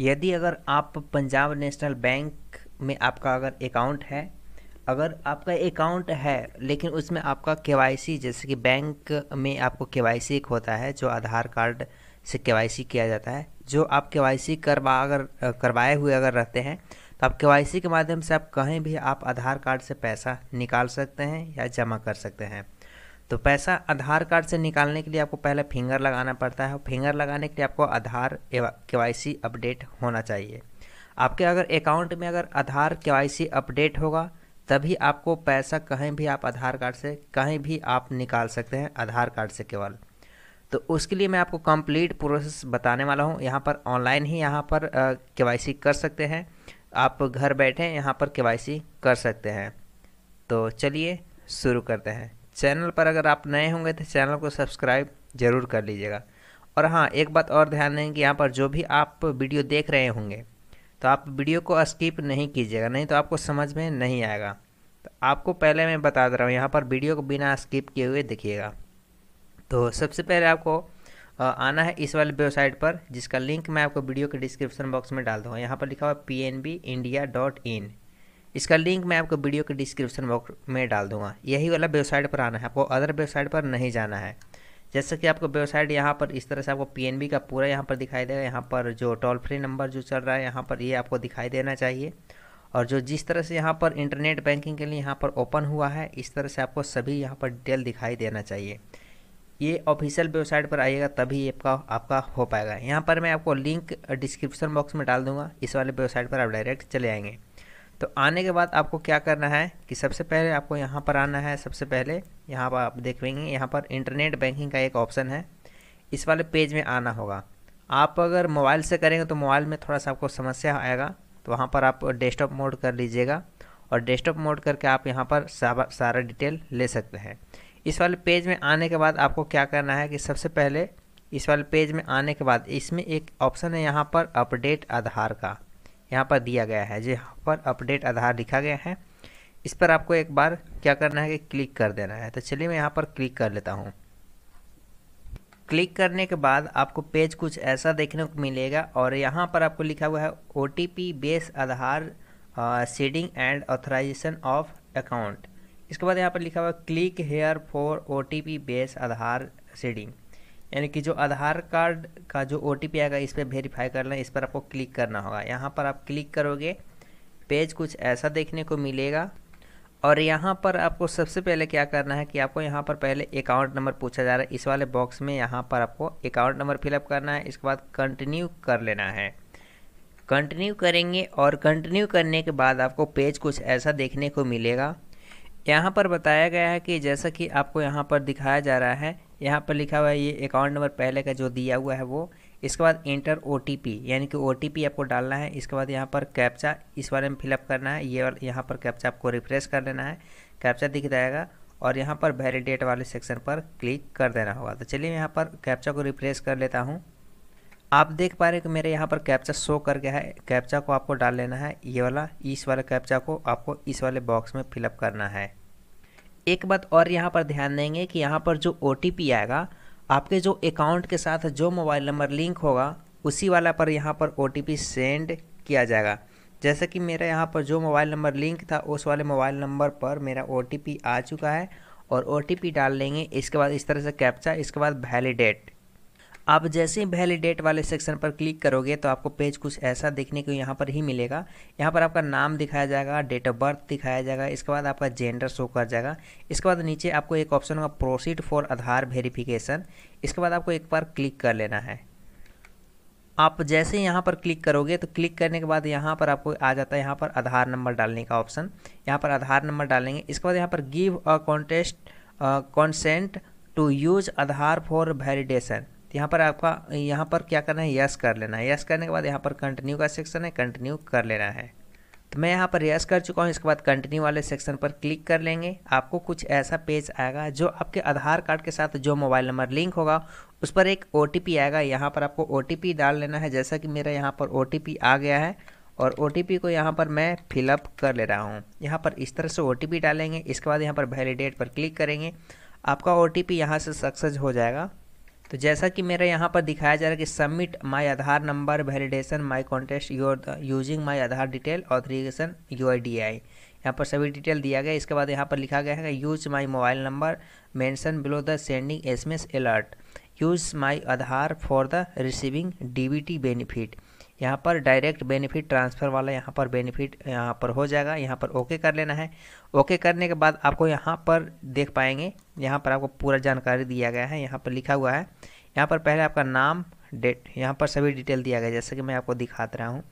यदि अगर आप पंजाब नेशनल बैंक में आपका अगर अकाउंट है अगर आपका अकाउंट है लेकिन उसमें आपका के जैसे कि बैंक में आपको के एक होता है जो आधार कार्ड से के किया जाता है जो आप के करवा अगर करवाए हुए अगर रहते हैं तो आप के के माध्यम से आप कहीं भी आप आधार कार्ड से पैसा निकाल सकते हैं या जमा कर सकते हैं तो पैसा आधार कार्ड से निकालने के लिए आपको पहले फिंगर लगाना पड़ता है फिंगर लगाने के लिए आपको आधार के अपडेट होना चाहिए आपके अगर अकाउंट में अगर आधार के अपडेट होगा तभी आपको पैसा कहीं भी आप आधार कार्ड से कहीं भी आप निकाल सकते हैं आधार कार्ड से केवल तो उसके लिए मैं आपको कंप्लीट प्रोसेस बताने वाला हूँ यहाँ पर ऑनलाइन ही यहाँ पर के कर सकते हैं आप घर बैठे यहाँ पर के कर सकते हैं तो चलिए शुरू करते हैं चैनल पर अगर आप नए होंगे तो चैनल को सब्सक्राइब ज़रूर कर लीजिएगा और हाँ एक बात और ध्यान दें कि यहाँ पर जो भी आप वीडियो देख रहे होंगे तो आप वीडियो को स्किप नहीं कीजिएगा नहीं तो आपको समझ में नहीं आएगा तो आपको पहले मैं बता दे रहा हूँ यहाँ पर वीडियो को बिना स्किप किए हुए देखिएगा तो सबसे पहले आपको आना है इस वाली वेबसाइट पर जिसका लिंक मैं आपको वीडियो के डिस्क्रिप्शन बॉक्स में डाल दूँगा यहाँ पर लिखा हुआ P N B India dot in इसका लिंक मैं आपको वीडियो के डिस्क्रिप्शन बॉक्स में डाल दूंगा यही वाला वेबसाइट पर आना है आपको अदर वेबसाइट पर नहीं जाना है जैसे कि आपको वेबसाइट यहाँ पर इस तरह से आपको पीएनबी का पूरा यहाँ पर दिखाई देगा यहाँ पर जो टोल फ्री नंबर जो चल रहा है यहाँ पर ये यह आपको दिखाई देना चाहिए और जो जिस तरह से यहाँ पर इंटरनेट बैंकिंग के लिए यहाँ पर ओपन हुआ है इस तरह से आपको सभी यहाँ पर डिटेल दिखाई देना चाहिए ये ऑफिशियल वेबसाइट पर आइएगा तभी आपका आपका हो पाएगा यहाँ पर मैं आपको लिंक डिस्क्रिप्शन बॉक्स में डाल दूंगा इस वाले वेबसाइट पर आप डायरेक्ट चले आएंगे तो आने के बाद आपको क्या करना है कि सबसे पहले आपको यहाँ पर आना है सबसे पहले यहाँ पर आप देखेंगे यहाँ पर इंटरनेट बैंकिंग का एक ऑप्शन है इस वाले पेज में आना होगा आप अगर मोबाइल से करेंगे तो मोबाइल में थोड़ा सा आपको समस्या आएगा तो वहाँ पर आप डेस्कटॉप मोड कर लीजिएगा और डेस्कटॉप मोड करके आप यहाँ पर सारा डिटेल ले सकते हैं इस वाले पेज में आने के बाद आपको क्या करना है कि सबसे पहले इस वाले पेज में आने के बाद इसमें एक ऑप्शन है यहाँ पर अपडेट आधार का यहाँ पर दिया गया है जहाँ पर अपडेट आधार लिखा गया है इस पर आपको एक बार क्या करना है कि क्लिक कर देना है तो चलिए मैं यहाँ पर क्लिक कर लेता हूँ क्लिक करने के बाद आपको पेज कुछ ऐसा देखने को मिलेगा और यहाँ पर आपको लिखा हुआ है O T P base Aadhaar seeding and authorisation of account इसके बाद यहाँ पर लिखा हुआ click here for O T P base Aadhaar seeding यानी कि जो आधार कार्ड का जो ओ आएगा इस पर वेरीफाई करना लें इस पर आपको क्लिक करना होगा यहाँ पर आप क्लिक करोगे पेज कुछ ऐसा देखने को मिलेगा और यहाँ पर आपको सबसे पहले क्या करना है कि आपको यहाँ पर पहले अकाउंट नंबर पूछा जा रहा है इस वाले बॉक्स में यहाँ पर आपको अकाउंट नंबर फिलअप करना है इसके बाद कंटिन्यू कर लेना है कंटिन्यू करेंगे और कंटिन्यू करने के बाद आपको पेज कुछ ऐसा देखने को मिलेगा यहाँ पर बताया गया है कि जैसा कि आपको यहाँ पर दिखाया जा रहा है यहाँ पर लिखा हुआ है ये अकाउंट नंबर पहले का जो दिया हुआ है वो इसके बाद एंटर ओ यानी कि ओ आपको डालना है इसके बाद यहाँ पर कैप्चा इस बारे में फिलअप करना है ये यह यहाँ पर कैप्चा आपको रिफ्रेश कर देना है कैप्चा दिख जाएगा और यहाँ पर वैलिडेट वाले सेक्शन पर क्लिक कर देना होगा तो चलिए यहाँ पर कैप्चा को रिफ्रेश कर लेता हूँ आप देख पा रहे हैं कि मेरे यहाँ पर कैप्चा शो कर गया है कैप्चा को आपको डाल लेना है ये वाला इस वाला कैप्चा को आपको इस वाले बॉक्स में फिलअप करना है एक बात और यहाँ पर ध्यान देंगे कि यहाँ पर जो ओ आएगा आपके जो अकाउंट के साथ जो मोबाइल नंबर लिंक होगा उसी वाला पर यहाँ पर ओ सेंड किया जाएगा जैसे कि मेरा यहाँ पर जो मोबाइल नंबर लिंक था उस वाले मोबाइल नंबर पर मेरा ओ आ चुका है और ओ डाल लेंगे इसके बाद इस तरह से कैप्चा इसके बाद वैलिडेट आप जैसे ही वैलिडेट वाले सेक्शन पर क्लिक करोगे तो आपको पेज कुछ ऐसा देखने को यहाँ पर ही मिलेगा यहाँ पर आपका नाम दिखाया जाएगा डेट ऑफ बर्थ दिखाया जाएगा इसके बाद आपका जेंडर शो कर जाएगा इसके बाद नीचे आपको एक ऑप्शन होगा प्रोसीड फॉर आधार वेरिफिकेशन इसके बाद आपको एक बार क्लिक कर लेना है आप जैसे ही यहाँ पर क्लिक करोगे तो क्लिक करने के बाद यहाँ पर आपको आ जाता है यहाँ पर आधार नंबर डालने का ऑप्शन यहाँ पर आधार नंबर डालेंगे इसके बाद यहाँ पर give a contest consent to use Aadhaar for verification तो यहाँ पर आपका यहाँ पर क्या करना है यस कर लेना है यस करने के बाद यहाँ पर कंटिन्यू का सेक्शन है कंटिन्यू कर लेना है तो मैं यहाँ पर यस कर चुका हूँ इसके बाद कंटिन्यू वाले सेक्शन पर क्लिक कर लेंगे आपको कुछ ऐसा पेज आएगा जो आपके आधार कार्ड के साथ जो मोबाइल नंबर लिंक होगा उस पर एक ओ आएगा यहाँ पर आपको ओ डाल लेना है जैसा कि मेरा यहाँ पर ओ आ गया है और ओ को यहाँ पर मैं फिलअप कर ले रहा हूँ यहाँ पर इस तरह से ओ डालेंगे इसके बाद यहाँ पर वैलिडेट पर क्लिक करेंगे आपका ओ टी पी यहाँ से सक्सेस हो जाएगा तो जैसा कि मेरा यहाँ पर दिखाया जा रहा है कि submit my Aadhaar number validation my contest your using my Aadhaar detail U I D I यहाँ पर सभी डिटेल दिया गया इसके बाद यहाँ पर लिखा गया है use my mobile number mention below the sending SMS alert use my Aadhaar for the receiving DBT benefit यहाँ पर डायरेक्ट बेनिफिट ट्रांसफ़र वाला यहाँ पर बेनिफिट यहाँ पर हो जाएगा यहाँ पर ओके कर लेना है ओके करने के बाद आपको यहाँ पर देख पाएंगे यहाँ पर आपको पूरा जानकारी दिया गया है यहाँ पर लिखा हुआ है यहाँ पर पहले आपका नाम डेट यहाँ पर सभी डिटेल दिया गया जैसे कि मैं आपको दिखाता रहा हूँ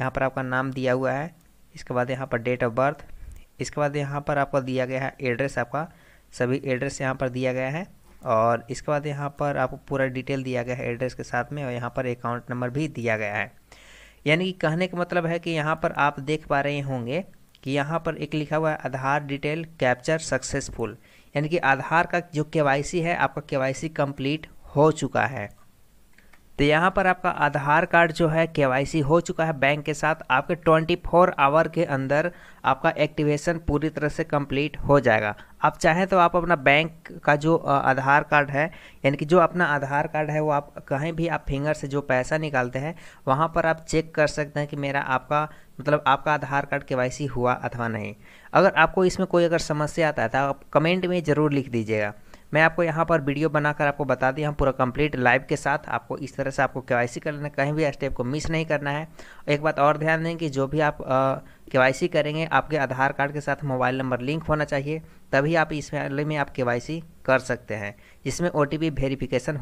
यहाँ पर आपका नाम दिया हुआ है इसके बाद यहाँ पर डेट ऑफ बर्थ इसके बाद यहाँ पर आपको दिया गया है एड्रेस आपका सभी एड्रेस यहाँ पर दिया गया है और इसके बाद यहाँ पर आपको पूरा डिटेल दिया गया है एड्रेस के साथ में और यहाँ पर अकाउंट नंबर भी दिया गया है यानी कि कहने का मतलब है कि यहाँ पर आप देख पा रहे होंगे कि यहाँ पर एक लिखा हुआ है आधार डिटेल कैप्चर सक्सेसफुल यानी कि आधार का जो के है आपका के कंप्लीट हो चुका है तो यहाँ पर आपका आधार कार्ड जो है के हो चुका है बैंक के साथ आपके 24 आवर के अंदर आपका एक्टिवेशन पूरी तरह से कंप्लीट हो जाएगा आप चाहें तो आप अपना बैंक का जो आधार कार्ड है यानी कि जो अपना आधार कार्ड है वो आप कहीं भी आप फिंगर से जो पैसा निकालते हैं वहाँ पर आप चेक कर सकते हैं कि मेरा आपका मतलब आपका आधार कार्ड के हुआ अथवा नहीं अगर आपको इसमें कोई अगर समस्या आता है तो आप कमेंट में ज़रूर लिख दीजिएगा मैं आपको यहाँ पर वीडियो बनाकर आपको बता दिया हम पूरा कंप्लीट लाइव के साथ आपको इस तरह से आपको के कर लेना कहीं भी स्टेप को मिस नहीं करना है एक बात और ध्यान दें कि जो भी आप के करेंगे आपके आधार कार्ड के साथ मोबाइल नंबर लिंक होना चाहिए तभी आप इस मामले में आप के कर सकते हैं जिसमें ओ टी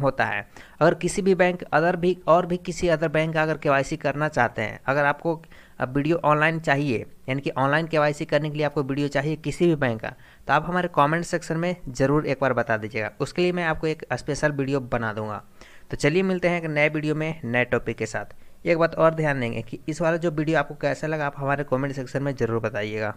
होता है अगर किसी भी बैंक अदर भी और भी किसी अदर बैंक का अगर के करना चाहते हैं अगर आपको अब वीडियो ऑनलाइन चाहिए यानी कि ऑनलाइन के करने के लिए आपको वीडियो चाहिए किसी भी बैंक का तो आप हमारे कमेंट सेक्शन में ज़रूर एक बार बता दीजिएगा उसके लिए मैं आपको एक स्पेशल वीडियो बना दूंगा तो चलिए मिलते हैं एक नए वीडियो में नए टॉपिक के साथ एक बात और ध्यान देंगे कि इस वाला जो वीडियो आपको कैसा लगा आप हमारे कॉमेंट सेक्शन में ज़रूर बताइएगा